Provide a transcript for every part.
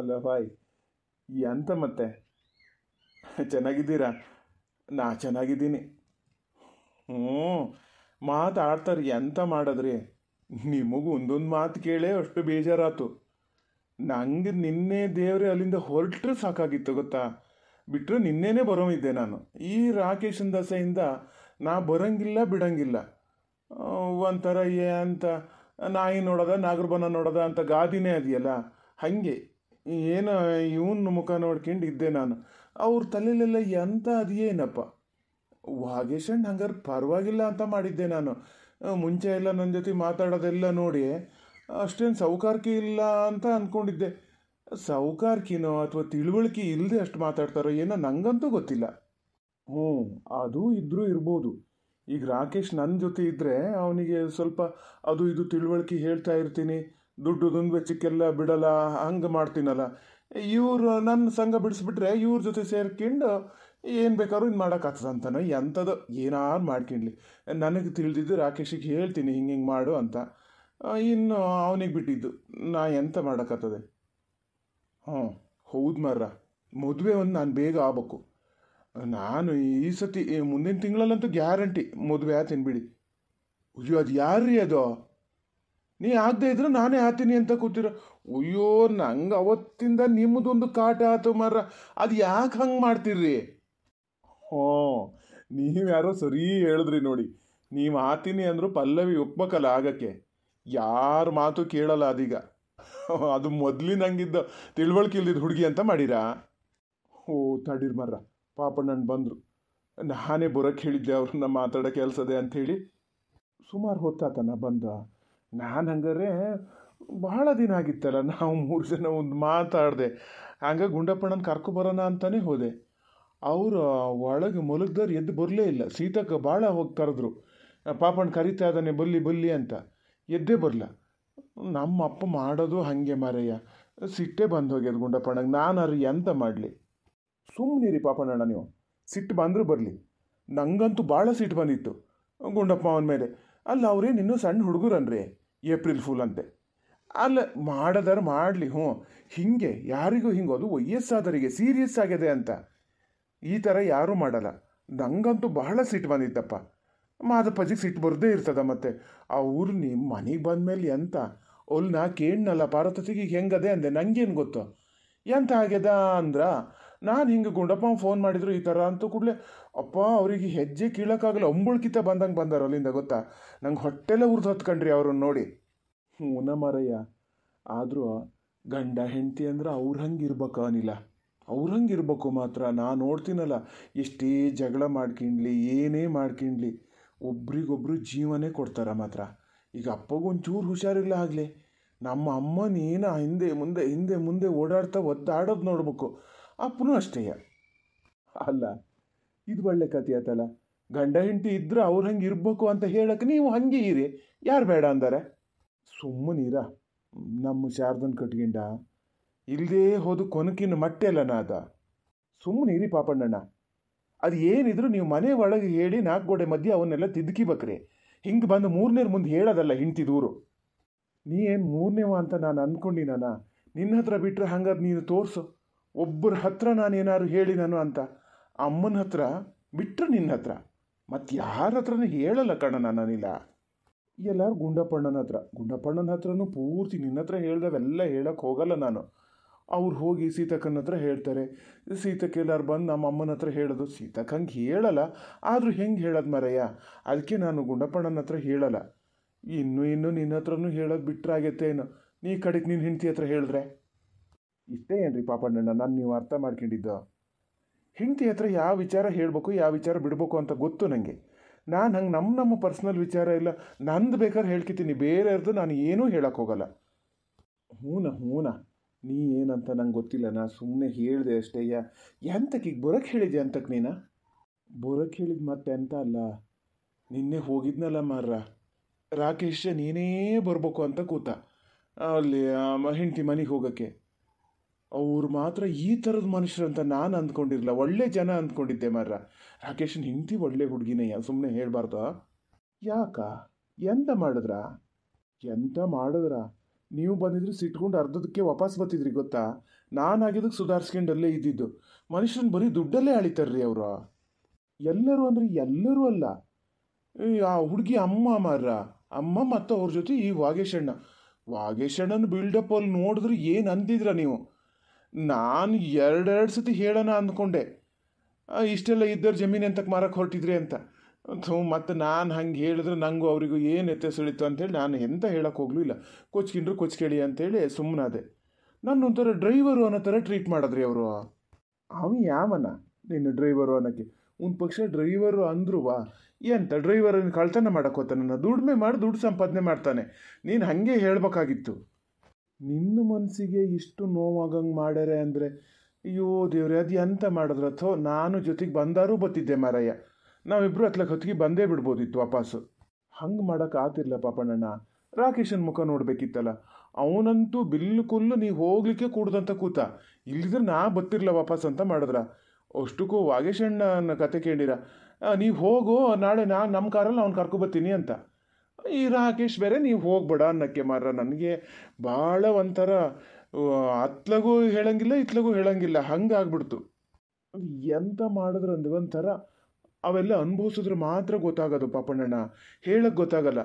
ಅಲ್ಲ ಬಾಯ್ ಎಂತ ಮತ್ತೆ ಚೆನ್ನಾಗಿದ್ದೀರಾ ನಾ ಚೆನ್ನಾಗಿದ್ದೀನಿ ಹ್ಞೂ ಮಾತಾಡ್ತಾರೆ ಎಂತ ಮಾಡಿದ್ರಿ ನಿಮಗೂ ಒಂದೊಂದು ಮಾತು ಕೇಳೇ ಅಷ್ಟು ಬೇಜಾರಾತು ನಂಗೆ ನಿನ್ನೆ ದೇವ್ರೆ ಅಲ್ಲಿಂದ ಹೊರಟ್ರೆ ಸಾಕಾಗಿತ್ತು ಗೊತ್ತಾ ಬಿಟ್ಟರೆ ನಿನ್ನೆನೇ ಬರೋವಿದ್ದೆ ನಾನು ಈ ರಾಕೇಶನ್ ದಸೆಯಿಂದ ನಾ ಬರೋಂಗಿಲ್ಲ ಬಿಡೋಂಗಿಲ್ಲ ಒಂಥರ ಏ ಅಂತ ನಾಯಿ ನೋಡೋದ ನಾಗರಬನ ನೋಡೋದ ಅಂತ ಗಾದಿನೇ ಅದೆಯಲ್ಲ ಹಾಗೆ ಏನು ಇವನ್ನ ಮುಖ ನೋಡ್ಕೊಂಡು ಇದ್ದೆ ನಾನು ಅವ್ರ ತಲೆಯಲ್ಲೆಲ್ಲ ಎಂಥ ಅದೇನಪ್ಪ ವಾಗೇಶಣ್ಣ ಹಂಗಾರೆ ಪರವಾಗಿಲ್ಲ ಅಂತ ಮಾಡಿದ್ದೆ ನಾನು ಮುಂಚೆ ಎಲ್ಲ ನನ್ನ ಜೊತೆ ಮಾತಾಡೋದೆಲ್ಲ ನೋಡಿ ಅಷ್ಟೇನು ಸೌಕಾರ್ಕಿ ಇಲ್ಲ ಅಂತ ಅಂದ್ಕೊಂಡಿದ್ದೆ ಸೌಕಾರ್ಕಿನೋ ಅಥವಾ ತಿಳುವಳಿಕೆ ಇಲ್ಲದೆ ಅಷ್ಟು ಮಾತಾಡ್ತಾರೋ ಏನೋ ನನಗಂತೂ ಗೊತ್ತಿಲ್ಲ ಹ್ಞೂ ಅದು ಇದ್ದರೂ ಇರ್ಬೋದು ಈಗ ರಾಕೇಶ್ ನನ್ನ ಜೊತೆ ಇದ್ದರೆ ಅವನಿಗೆ ಸ್ವಲ್ಪ ಅದು ಇದು ತಿಳುವಳಿಕೆ ಹೇಳ್ತಾ ಇರ್ತೀನಿ ದುಡ್ಡು ಬೆಚ್ಚಿಕ್ಕೆಲ್ಲ ಬಿಡಲ್ಲ ಹಂಗೆ ಮಾಡ್ತೀನಲ್ಲ ಇವರು ನನ್ನ ಸಂಘ ಬಿಡಿಸ್ಬಿಟ್ರೆ ಇವ್ರ ಜೊತೆ ಸೇರ್ಕೊಂಡು ಏನು ಬೇಕಾದ್ರೂ ಇದು ಮಾಡೋಕ್ಕಾಗ್ತದೆ ಅಂತಾನೆ ಎಂಥದ್ದು ಏನಾದ್ರು ಮಾಡ್ಕೊಂಡ್ಲಿ ನನಗೆ ತಿಳಿದಿದ್ದು ರಾಕೇಶಿಗೆ ಹೇಳ್ತೀನಿ ಹಿಂಗೆ ಹಿಂಗೆ ಮಾಡು ಅಂತ ಇನ್ನು ಅವನಿಗೆ ಬಿಟ್ಟಿದ್ದು ನಾ ಎಂತ ಮಾಡೋಕ್ಕಾಗ್ತದೆ ಹ್ಞೂ ಹೌದು ಮರ ಮದುವೆ ಒಂದು ನಾನು ಬೇಗ ಆಗ್ಬೇಕು ನಾನು ಈ ಸತಿ ಮುಂದಿನ ತಿಂಗಳಲ್ಲಂತೂ ಗ್ಯಾರಂಟಿ ಮದುವೆ ಆ ಬಿಡಿ ಅಯ್ಯೋ ಅದು ಯಾರ್ರೀ ಅದು ನೀ ಆಗದೆ ಇದ್ರೆ ನಾನೇ ಆತೀನಿ ಅಂತ ಕೂತಿರ ಅಯ್ಯೋ ನಂಗೆ ಅವತ್ತಿಂದ ನಿಮ್ಮದೊಂದು ಕಾಟ ಆತು ಮರ ಅದು ಯಾಕೆ ಹಂಗೆ ಮಾಡ್ತೀರಿ ಹ್ಞೂ ನೀವು ಯಾರೋ ಸರಿ ಹೇಳಿದ್ರಿ ನೋಡಿ ನೀವು ಆತೀನಿ ಅಂದರು ಪಲ್ಲವಿ ಒಪ್ಪಕಲ್ಲ ಆಗಕ್ಕೆ ಯಾರ ಮಾತು ಕೇಳಲ್ಲ ಅದೀಗ ಅದು ಹಂಗಿದ್ದ ತಿಳುವಳಿಕೆ ಇಲ್ದಿದ್ದು ಹುಡುಗಿ ಅಂತ ಮಾಡಿರಾ ಓ ತಡೀರ್ ಮರ ಪಾಪ ನನ್ನ ಬಂದರು ನಾನೇ ಬರೋಕ್ಕೆ ಹೇಳಿದ್ದೆ ಅವ್ರನ್ನ ಮಾತಾಡೋ ಅಂತ ಅಂಥೇಳಿ ಸುಮಾರು ಹೊತ್ತಾತನ ಬಂದ ನಾನು ಹಂಗಾರೆ ಬಹಳ ದಿನ ಆಗಿತ್ತಲ್ಲ ನಾವು ಮೂರು ಜನ ಒಂದು ಮಾತಾಡಿದೆ ಹಂಗೆ ಗುಂಡಪ್ಪಣ್ಣನ ಬರೋಣ ಅಂತಲೇ ಹೋದೆ ಅವರು ಒಳಗೆ ಮಲಗ್ದವ್ರು ಎದ್ದು ಬರಲೇ ಇಲ್ಲ ಸೀತಕ್ಕೆ ಭಾಳ ಹೋಗಿ ಕರೆದ್ರು ಪಾಪಣ್ಣ ಕರಿತಾ ಇದ್ದಾನೆ ಬಲ್ಲಿ ಬಲ್ಲಿ ಅಂತ ಎದ್ದೇ ಬರಲ ನಮ್ಮ ಅಪ್ಪ ಮಾಡೋದು ಹಾಗೆ ಮಾರಯ್ಯ ಸಿಟ್ಟೆ ಬಂದು ಹೋಗ್ಯದ ಗುಂಡಪ್ಪಣ್ಣಗೆ ನಾನು ಅರಿ ಎಂತ ಮಾಡಲಿ ಸುಮ್ಮನಿರಿ ಪಾಪಣ್ಣಣ್ಣ ನೀವು ಸಿಟ್ಟು ಬಂದರೂ ಬರಲಿ ನನಗಂತೂ ಭಾಳ ಸಿಟ್ಟು ಬಂದಿತ್ತು ಗುಂಡಪ್ಪ ಅವನ ಮೇಲೆ ಅಲ್ಲ ಅವ್ರೇನು ಇನ್ನೂ ಸಣ್ಣ ಹುಡುಗರನ್ರಿ ಏಪ್ರಿಲ್ ಫುಲ್ ಅಂತೆ ಅಲ್ಲ ಮಾಡದಾರ ಮಾಡಲಿ ಹ್ಞೂ ಹೀಗೆ ಯಾರಿಗೂ ಹಿಂಗೆ ಅದು ವಯಸ್ಸಾದರಿಗೆ ಸೀರಿಯಸ್ ಆಗಿದೆ ಅಂತ ಈ ಥರ ಯಾರೂ ಮಾಡಲ್ಲ ನಂಗಂತೂ ಬಹಳ ಸಿಟ್ಟು ಬಂದಿತ್ತಪ್ಪ ಮಾದಪ್ಪಾಜಿಗೆ ಸಿಟ್ಟು ಬರದೇ ಇರ್ತದ ಮತ್ತೆ ಅವ್ರು ನಿಮ್ಮ ಮನೆಗೆ ಬಂದಮೇಲೆ ಎಂತ ನಾ ಕೇಳ್ನಲ್ಲ ಪಾರ್ವತಿಗೆ ಹೆಂಗದೆ ಅಂದೆ ನಂಗೇನು ಗೊತ್ತು ಎಂಥ ಆಗ್ಯದ ಅಂದ್ರೆ ನಾನು ಹಿಂಗೆ ಗುಂಡಪ್ಪ ಫೋನ್ ಮಾಡಿದ್ರು ಈ ಥರ ಅಂತೂ ಕೂಡಲೇ ಅಪ್ಪ ಅವರಿಗೆ ಹೆಜ್ಜೆ ಕೀಳೋಕ್ಕಾಗಲ್ಲ ಅಂಬುಳ್ಕಿತ ಬಂದಂಗೆ ಬಂದಾರ ಅಲ್ಲಿಂದ ಗೊತ್ತಾ ನಂಗೆ ಹೊಟ್ಟೆಲ್ಲ ಉರ್ದು ಹತ್ಕಂಡ್ರಿ ಅವ್ರನ್ನ ನೋಡಿ ಊನ ಮರಯ್ಯ ಆದರೂ ಗಂಡ ಹೆಂಡತಿ ಅಂದ್ರೆ ಅವ್ರ ಹಂಗೆ ಇರ್ಬೇಕು ಅನಿಲ ಅವ್ರ ಹಂಗೆ ಇರಬೇಕು ಮಾತ್ರ ನಾನು ನೋಡ್ತೀನಲ್ಲ ಎಷ್ಟೇ ಜಗಳ ಮಾಡ್ಕೊಂಡ್ಲಿ ಏನೇ ಮಾಡ್ಕೊಂಡ್ಲಿ ಒಬ್ರಿಗೊಬ್ರು ಜೀವನೇ ಕೊಡ್ತಾರೆ ಮಾತ್ರ ಈಗ ಅಪ್ಪಗೊಂಚೂರು ಹುಷಾರಿಲ್ಲ ಆಗಲಿ ನಮ್ಮ ಅಮ್ಮನೇನ ಹಿಂದೆ ಮುಂದೆ ಹಿಂದೆ ಮುಂದೆ ಓಡಾಡ್ತಾ ಒದ್ದಾಡೋದು ನೋಡ್ಬೇಕು ಅಪ್ಪನೂ ಅಷ್ಟೇಯ ಅಲ್ಲ ಇದು ಒಳ್ಳೆ ಕತೆ ಆತಲ್ಲ ಗಂಡ ಹೆಂಡತಿ ಇದ್ರೆ ಅವ್ರು ಹಂಗೆ ಇರಬೇಕು ಅಂತ ಹೇಳಕ್ಕೆ ನೀವು ಹಂಗೆ ಇರಿ ಯಾರು ಬೇಡ ಅಂದಾರೆ ಸುಮ್ಮನೀರ ನಮ್ಮ ಶಾರದನ್ ಕಟ್ಗಿಂಡ ಇಲ್ಲದೇ ಹೋದ ಕೊನಕಿನ ಅಲ್ಲ ಅದ ಸುಮ್ಮನೀರಿ ಪಾಪಣ್ಣಣ್ಣ ಅದು ಏನಿದ್ರು ನೀವು ಮನೆ ಒಳಗೆ ಹೇಳಿ ನಾಲ್ಕು ಗೋಡೆ ಮಧ್ಯೆ ಅವನ್ನೆಲ್ಲ ತಿದ್ಕಿಬೇಕ್ರಿ ಹಿಂಗೆ ಬಂದು ಮೂರನೇರ ಮುಂದೆ ಹೇಳೋದಲ್ಲ ಹಿಂಡ್ತಿ ದೂರು ನೀ ಏನು ಮೂರನೇವ ಅಂತ ನಾನು ಅಂದ್ಕೊಂಡಿನ ನಿನ್ನ ಹತ್ರ ಬಿಟ್ಟರೆ ಹಂಗಾದ್ರೆ ನೀನು ತೋರಿಸು ಒಬ್ಬರ ಹತ್ರ ನಾನೇನಾದ್ರು ಹೇಳಿ ನಾನು ಅಂತ ಅಮ್ಮನ ಹತ್ರ ಬಿಟ್ಟರೆ ನಿನ್ನ ಹತ್ರ ಮತ್ತು ಯಾರ ಹತ್ರನೂ ಹೇಳಲ್ಲ ಕಣ ನಾನಿಲ್ಲ ಎಲ್ಲರೂ ಗುಂಡಪ್ಪಣ್ಣನ ಹತ್ರ ಗುಂಡಪ್ಪಣ್ಣನ ಹತ್ರನೂ ಪೂರ್ತಿ ನಿನ್ನ ಹತ್ರ ಹೇಳ್ದವೆಲ್ಲ ಹೇಳಕ್ಕೆ ಹೋಗಲ್ಲ ನಾನು ಅವ್ರು ಹೋಗಿ ಸೀತಕ್ಕನ ಹತ್ರ ಹೇಳ್ತಾರೆ ಸೀತಕ್ಕೆ ಎಲ್ಲಾರು ಬಂದು ನಮ್ಮ ಅಮ್ಮನ ಹತ್ರ ಹೇಳೋದು ಸೀತಕ್ಕ ಹಂಗೆ ಹೇಳಲ್ಲ ಆದರೂ ಹೆಂಗೆ ಹೇಳೋದು ಮರಯ್ಯ ಅದಕ್ಕೆ ನಾನು ಗುಂಡಪ್ಪಣ್ಣನ ಹತ್ರ ಹೇಳಲ್ಲ ಇನ್ನೂ ಇನ್ನೂ ನಿನ್ನ ಹತ್ರನೂ ಹೇಳೋದು ಬಿಟ್ಟರಾಗೈತೆ ಏನು ನೀ ಕಡೆಗೆ ನಿನ್ನ ಹೆಂಡತಿ ಹತ್ರ ಹೇಳಿದ್ರೆ ಇಷ್ಟೇ ಏನ್ರಿ ಪಾಪಣ್ಣಣ್ಣ ನಾನು ನೀವು ಅರ್ಥ ಮಾಡ್ಕೊಂಡಿದ್ದು ಹೆಂಡತಿ ಹತ್ರ ಯಾವ ವಿಚಾರ ಹೇಳಬೇಕು ಯಾವ ವಿಚಾರ ಬಿಡಬೇಕು ಅಂತ ಗೊತ್ತು ನನಗೆ ನಾನು ಹಂಗೆ ನಮ್ಮ ನಮ್ಮ ಪರ್ಸ್ನಲ್ ವಿಚಾರ ಇಲ್ಲ ನಂದು ಬೇಕಾದ್ರೆ ಹೇಳ್ಕಿತೀನಿ ಬೇರೆಯವ್ರದ್ದು ನಾನು ಏನೂ ಹೇಳೋಕ್ಕೋಗಲ್ಲ ಹೂನ ಹೂನ ನೀ ಏನಂತ ನಂಗೆ ಗೊತ್ತಿಲ್ಲ ನಾ ಸುಮ್ಮನೆ ಹೇಳಿದೆ ಅಷ್ಟೇ ಯಾ ಎಂತಕ್ಕೆ ಈಗ ಹೇಳಿದೆ ಅಂತಕ್ಕೆ ನೀನು ಬರೋಕ್ಕೆ ಹೇಳಿದ ಮತ್ತೆ ಅಂತ ಅಲ್ಲ ನಿನ್ನೆ ಹೋಗಿದ್ನಲ್ಲ ಮಾರ್ರ ರಾಕೇಶ ನೀನೇ ಬರಬೇಕು ಅಂತ ಕೂತ ಅಲ್ಲಿ ಹೆಂಡತಿ ಮನೆಗೆ ಹೋಗೋಕ್ಕೆ ಅವ್ರು ಮಾತ್ರ ಈ ಥರದ ಮನುಷ್ಯರು ಅಂತ ನಾನು ಅಂದ್ಕೊಂಡಿರಲಿಲ್ಲ ಒಳ್ಳೆ ಜನ ಅಂದ್ಕೊಂಡಿದ್ದೆ ಮಾರ ರಾಕೇಶನ್ ಹಿಂದಿ ಒಳ್ಳೆ ಹುಡುಗಿನಯ್ಯ ಸುಮ್ಮನೆ ಹೇಳಬಾರ್ದು ಯಾಕ ಎಂತ ಮಾಡಿದ್ರ ಎಂತ ಮಾಡಿದ್ರ ನೀವು ಬಂದಿದ್ರು ಸಿಟ್ಕೊಂಡು ಅರ್ಧದಕ್ಕೆ ವಾಪಸ್ ಬರ್ತಿದ್ರಿ ಗೊತ್ತಾ ನಾನಾಗಿದ್ದಕ್ಕೆ ಸುಧಾರಿಸ್ಕೊಂಡಲ್ಲೇ ಇದ್ದಿದ್ದು ಮನುಷ್ಯನ ಬರೀ ದುಡ್ಡಲ್ಲೇ ಅಳಿತಾರ್ರಿ ಅವರು ಎಲ್ಲರೂ ಅಂದರೆ ಎಲ್ಲರೂ ಅಲ್ಲ ಆ ಹುಡುಗಿ ಅಮ್ಮ ಮಾರ ಅಮ್ಮ ಮತ್ತು ಅವ್ರ ಜೊತೆ ಈ ವಾಗೇಶಣ್ಣ ವಾಗೇಶಣ್ಣನ ಬಿಲ್ಡಪ್ ಅಲ್ಲಿ ನೋಡಿದ್ರೆ ಏನು ಅಂದಿದ್ರ ನೀವು ನಾನು ಎರಡೆರಡು ಸತಿ ಹೇಳೋಣ ಅಂದ್ಕೊಂಡೆ ಇಷ್ಟೆಲ್ಲ ಇದ್ದವ್ರ ಜಮೀನು ಎಂತಕ್ಕೆ ಮಾರಕ್ಕೆ ಹೊರಟಿದ್ರಿ ಅಂತ ಮತ್ತು ನಾನು ಹಂಗೆ ಹೇಳಿದ್ರೆ ನನಗೂ ಅವರಿಗೂ ಏನು ಸುಳಿತ್ತು ಅಂತೇಳಿ ನಾನು ಎಂತ ಹೇಳಕ್ಕೆ ಹೋಗ್ಲೂ ಇಲ್ಲ ಕೊಚ್ಕಿಂಡ್ರು ಕೊಚ್ಕೇಳಿ ಅಂತೇಳಿ ಸುಮ್ಮನಾದೆ ಒಂಥರ ಡ್ರೈವರು ಅನ್ನೋ ಥರ ಟ್ರೀಟ್ ಮಾಡಿದ್ರಿ ಅವರು ಅವನು ಯಾವನ ನಿನ್ನ ಡ್ರೈವರು ಅನ್ನೋಕ್ಕೆ ಒಂದು ಪಕ್ಷ ಡ್ರೈವರು ಅಂದ್ರೂ ಎಂತ ಡ್ರೈವರನ್ನು ಕಳ್ತನ ಮಾಡೋಕ್ಕೋತಾನ ದುಡಿಮೆ ಮಾಡಿ ದುಡ್ಡು ಸಂಪಾದನೆ ಮಾಡ್ತಾನೆ ನೀನು ಹಾಗೆ ಹೇಳಬೇಕಾಗಿತ್ತು ನಿನ್ನ ಮನಸ್ಸಿಗೆ ಇಷ್ಟು ನೋವಾಗಂಗೆ ಮಾಡ್ಯಾರೆ ಅಂದರೆ ಅಯ್ಯೋ ದೇವ್ರೆ ಅದು ಎಂತ ಮಾಡಿದ್ರ ಅಥೋ ನಾನು ಜೊತೆಗೆ ಬಂದಾರೂ ಬತ್ತಿದ್ದೆ ಮಾರಯ್ಯ ನಾವಿಬ್ಬರು ಹತ್ಲಕ್ಕೆ ಹೊತ್ತಿಗೆ ಬಂದೇ ಬಿಡ್ಬೋದಿತ್ತು ವಾಪಸ್ಸು ಹಂಗೆ ಮಾಡೋಕೆ ಆತಿರ್ಲ ಪಾಪಣ್ಣಣ್ಣ ರಾಕೇಶನ್ ಮುಖ ನೋಡಬೇಕಿತ್ತಲ್ಲ ಅವನಂತೂ ಬಿಲ್ಕುಲ್ಲು ನೀವು ಹೋಗ್ಲಿಕ್ಕೆ ಕೂಡ್ದಂತ ಕೂತ ಇಲ್ಲಿದ್ರೆ ನಾ ಬತ್ತಿರಲ್ಲ ವಾಪಸ್ ಅಂತ ಮಾಡಿದ್ರ ಅಷ್ಟಕ್ಕೂ ವಾಗೇಶಣ್ಣನ ಕತೆ ಕೇಳಿರ ನೀವು ಹೋಗು ನಾಳೆ ನಾನು ನಮ್ಮ ಕಾರಲ್ಲಿ ಅವ್ನು ಕರ್ಕೊಬತ್ತೀನಿ ಅಂತ ಈ ರಾಕೇಶ್ ಬೇರೆ ನೀವು ಹೋಗ್ಬೇಡ ಅನ್ನಕ್ಕೆ ಮಾರ ನನಗೆ ಭಾಳ ಒಂಥರ ಅತ್ಲಗೂ ಹೇಳಂಗಿಲ್ಲ ಇತ್ಲಗೂ ಹೇಳಂಗಿಲ್ಲ ಹಂಗಾಗ್ಬಿಡ್ತು ಎಂತ ಅಂದ್ರೆ ಒಂಥರ ಅವೆಲ್ಲ ಅನುಭವಿಸಿದ್ರೆ ಮಾತ್ರ ಗೊತ್ತಾಗೋದು ಪಾಪಣ್ಣಣ್ಣ ಹೇಳಕ್ಕೆ ಗೊತ್ತಾಗಲ್ಲ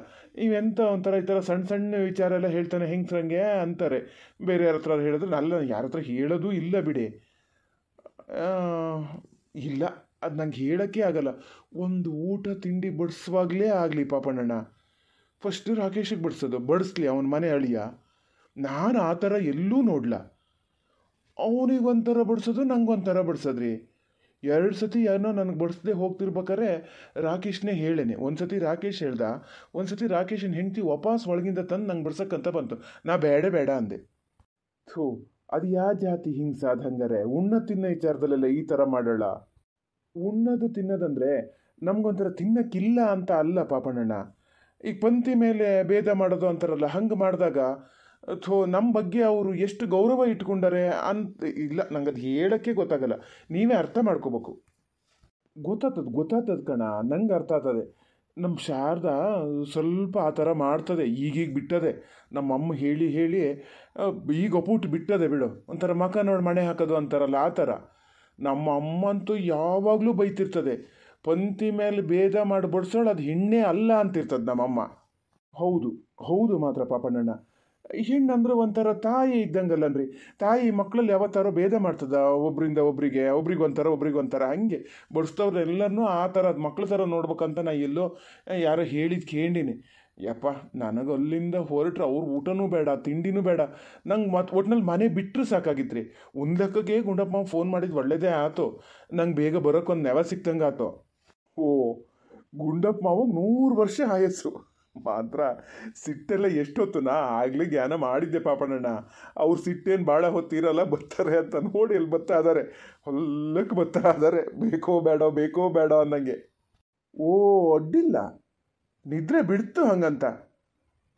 ಇವೆಂತ ಒಂಥರ ಈ ಥರ ಸಣ್ಣ ಸಣ್ಣ ವಿಚಾರ ಎಲ್ಲ ಹೇಳ್ತಾನೆ ಹೆಂಗ್ಸ್ರಂಗೆ ಅಂತಾರೆ ಬೇರೆ ಯಾರ ಹತ್ರ ಹೇಳಿದ್ರೆ ಅಲ್ಲ ಯಾರ ಹತ್ರ ಹೇಳೋದು ಇಲ್ಲ ಬಿಡಿ ಇಲ್ಲ ಅದು ನಂಗೆ ಹೇಳೋಕ್ಕೆ ಆಗಲ್ಲ ಒಂದು ಊಟ ತಿಂಡಿ ಬಡಿಸುವಾಗಲೇ ಆಗಲಿ ಪಾಪಣ್ಣಣ್ಣ ಫಸ್ಟ್ ರಾಕೇಶಿಗೆ ಬಡಿಸೋದು ಬಡಿಸ್ಲಿ ಅವನ ಮನೆ ಅಳಿಯ ನಾನು ಆ ಥರ ಎಲ್ಲೂ ನೋಡ್ಲ ಅವನಿಗೆ ಒಂಥರ ಬಡಿಸೋದು ನಂಗೆ ಒಂಥರ ಬಡಿಸೋದ್ರಿ ಎರಡು ಸತಿ ಏನೋ ನನಗೆ ಬಡಿಸದೆ ಹೋಗ್ತಿರ್ಬೇಕಾರೆ ರಾಕೇಶ್ನೇ ಹೇಳೇನೆ ಒಂದು ಸತಿ ರಾಕೇಶ್ ಹೇಳ್ದ ಒಂದು ಸತಿ ರಾಕೇಶನ ಹೆಂಡತಿ ವಾಪಸ್ ಒಳಗಿಂದ ತಂದು ನಂಗೆ ಬಡ್ಸಕ್ಕಂತ ಬಂತು ನಾ ಬೇಡ ಬೇಡ ಅಂದೆ ಥೂ ಅದು ಯಾವ ಜಾತಿ ಹಿಂಗೆ ಸಾಧಂಗಾರೆ ಉಣ್ಣ ತಿನ್ನೋ ವಿಚಾರದಲ್ಲೆಲ್ಲ ಈ ಥರ ಮಾಡೋಲ್ಲ ಉಣ್ಣದು ತಿನ್ನೋದಂದರೆ ನಮಗೊಂಥರ ತಿನ್ನಕ್ಕಿಲ್ಲ ಅಂತ ಅಲ್ಲ ಪಾಪಣ್ಣಣ್ಣ ಈಗ ಪಂಕ್ತಿ ಮೇಲೆ ಭೇದ ಮಾಡೋದು ಅಂತಾರಲ್ಲ ಹಂಗೆ ಮಾಡಿದಾಗ ಥೋ ನಮ್ಮ ಬಗ್ಗೆ ಅವರು ಎಷ್ಟು ಗೌರವ ಇಟ್ಕೊಂಡಾರೆ ಅಂತ ಇಲ್ಲ ನಂಗೆ ಅದು ಹೇಳೋಕ್ಕೆ ಗೊತ್ತಾಗಲ್ಲ ನೀವೇ ಅರ್ಥ ಮಾಡ್ಕೋಬೇಕು ಗೊತ್ತಾಗ್ತದೆ ಗೊತ್ತಾಗ್ತದೆ ಕಣ ನಂಗೆ ಅರ್ಥ ಆಗ್ತದೆ ನಮ್ಮ ಶಾರದಾ ಸ್ವಲ್ಪ ಆ ಥರ ಮಾಡ್ತದೆ ಈಗೀಗ ಬಿಟ್ಟದೆ ನಮ್ಮ ಅಮ್ಮ ಹೇಳಿ ಹೇಳಿ ಈಗ ಒಪ್ಪುಟ್ ಬಿಟ್ಟದೆ ಬಿಡು ಒಂಥರ ಮಕ ನೋಡಿ ಮಣೆ ಹಾಕೋದು ಅಂತಾರಲ್ಲ ಆ ಥರ ನಮ್ಮ ಅಮ್ಮಂತೂ ಯಾವಾಗಲೂ ಬೈತಿರ್ತದೆ ಪಂಕ್ತಿ ಮೇಲೆ ಭೇದ ಮಾಡಿ ಬಡ್ಸೋಳು ಅದು ಹೆಣ್ಣೇ ಅಲ್ಲ ಅಂತಿರ್ತದೆ ನಮ್ಮಮ್ಮ ಹೌದು ಹೌದು ಮಾತ್ರ ಪಾಪಣ್ಣಣ್ಣ ಹೆಣ್ಣಂದ್ರೆ ಒಂಥರ ತಾಯಿ ಇದ್ದಂಗಲ್ಲನ್ರಿ ತಾಯಿ ಮಕ್ಕಳಲ್ಲಿ ಯಾವತ್ತಾರೋ ಭೇದ ಮಾಡ್ತದ ಒಬ್ಬರಿಂದ ಒಬ್ಬರಿಗೆ ಒಬ್ರಿಗೊಂಥರ ಒಬ್ರಿಗೊಂಥರ ಹಾಗೆ ಬಡಿಸ್ತವ್ರೆಲ್ಲರನ್ನೂ ಆ ಥರ ಮಕ್ಳು ಥರ ನೋಡ್ಬೇಕಂತ ನಾ ಎಲ್ಲೋ ಯಾರೋ ಹೇಳಿದ್ ಕೇಳಿನಿ ಯಪ್ಪ ನನಗೆ ಅಲ್ಲಿಂದ ಹೊರಟ್ರೆ ಅವ್ರ ಊಟನೂ ಬೇಡ ತಿಂಡಿನೂ ಬೇಡ ನಂಗೆ ಮತ್ತೆ ಒಟ್ನಲ್ಲಿ ಮನೆ ಬಿಟ್ಟರೆ ಸಾಕಾಗಿತ್ರಿ ರೀ ಲೆಕ್ಕಕ್ಕೆ ಗುಂಡಪ್ಪ ಫೋನ್ ಮಾಡಿದ್ದು ಒಳ್ಳೆಯದೇ ಆಯ್ತು ನಂಗೆ ಬೇಗ ಬರೋಕ್ಕೊಂದು ನೆವ ಸಿಕ್ತಂಗೆ ಆಯ್ತು ಓ ಗುಂಡಪ್ಪ ಮಾವ ನೂರು ವರ್ಷ ಆಯಸ್ಸು ಮಾತ್ರ ಸಿಟ್ಟೆಲ್ಲ ನಾ ಆಗಲೇ ಜ್ಞಾನ ಮಾಡಿದ್ದೆ ಪಾಪಣ್ಣಣ್ಣ ಅವ್ರು ಸಿಟ್ಟೇನು ಭಾಳ ಹೊತ್ತಿರಲ್ಲ ಬರ್ತಾರೆ ಅಂತ ನೋಡಿ ಎಲ್ಲಿ ಬರ್ತಾ ಇದ್ದಾರೆ ಹೊಲ್ಲಕ್ಕೆ ಬರ್ತಾ ಇದ್ದಾರೆ ಬೇಕೋ ಬೇಡೋ ಬೇಕೋ ಬೇಡ ಅನ್ನಂಗೆ ಓ ಅಡ್ಡಿಲ್ಲ ನಿದ್ರೆ ಬಿಡ್ತು ಹಂಗಂತ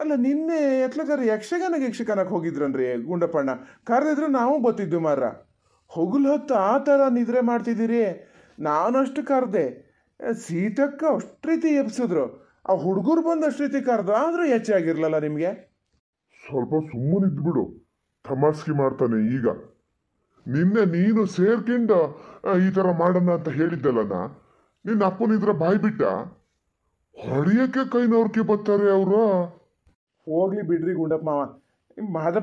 ಅಲ್ಲ ನಿನ್ನೆ ಎತ್ಲಗಾರ ಯಕ್ಷಗಾನಕ್ಕೆ ಯಕ್ಷಗಾನಕ್ಕೆ ಹೋಗಿದ್ರನ್ರಿ ಗುಂಡಪ್ಪಣ್ಣ ಕರೆದಿದ್ರು ನಾವು ಬತ್ತಿದ್ದು ಮಾರ ಹೊಗಲು ಹೊತ್ತು ಆ ಥರ ನಿದ್ರೆ ಮಾಡ್ತಿದ್ದೀರಿ ನಾನಷ್ಟು ಕರೆದೆ ಸೀಟಕ್ಕೆ ಅಷ್ಟು ರೀತಿ ಎಬ್ಸಿದ್ರು ಆ ಹುಡುಗರು ಬಂದು ಅಷ್ಟು ರೀತಿ ಕರೆದು ಆದರೂ ಹೆಚ್ಚಾಗಿರ್ಲಲ್ಲ ನಿಮಗೆ ಸ್ವಲ್ಪ ಬಿಡು ತಮಾಸ್ಕಿ ಮಾಡ್ತಾನೆ ಈಗ ನಿನ್ನೆ ನೀನು ಸೇರ್ಕೊಂಡು ಈ ಥರ ಮಾಡೋಣ ಅಂತ ಹೇಳಿದ್ದಲ್ಲ ನಿನ್ನ ಅಪ್ಪನಿದ್ರ ಬಾಯ್ ಬಿಟ್ಟ ಕೈ ನೋರ್ಕೆ ಬರ್ತಾರೆ ಅವರು ಹೋಗ್ಲಿ ಬಿಡ್ರಿ ಗುಂಡಪ್ಪ ಮಾವ ಮಾದ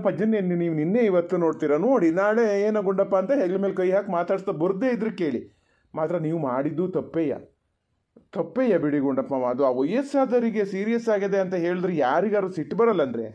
ನೀವು ನಿನ್ನೆ ಇವತ್ತು ನೋಡ್ತೀರಾ ನೋಡಿ ನಾಳೆ ಏನೋ ಗುಂಡಪ್ಪ ಅಂತ ಹೆಗ್ಲ ಮೇಲೆ ಕೈ ಹಾಕಿ ಮಾತಾಡ್ಸ್ತಾ ಬರ್ದೇ ಇದ್ರೆ ಕೇಳಿ ಮಾತ್ರ ನೀವು ಮಾಡಿದ್ದು ತಪ್ಪೇಯ್ಯ ತಪ್ಪೆಯ ಬಿಡಿ ಅದು ಆ ವಯಸ್ಸಾದವರಿಗೆ ಸೀರಿಯಸ್ ಆಗಿದೆ ಅಂತ ಹೇಳಿದ್ರೆ ಯಾರಿಗಾರು ಸಿಟ್ಟು ಬರಲ್ಲ ಅಂದರೆ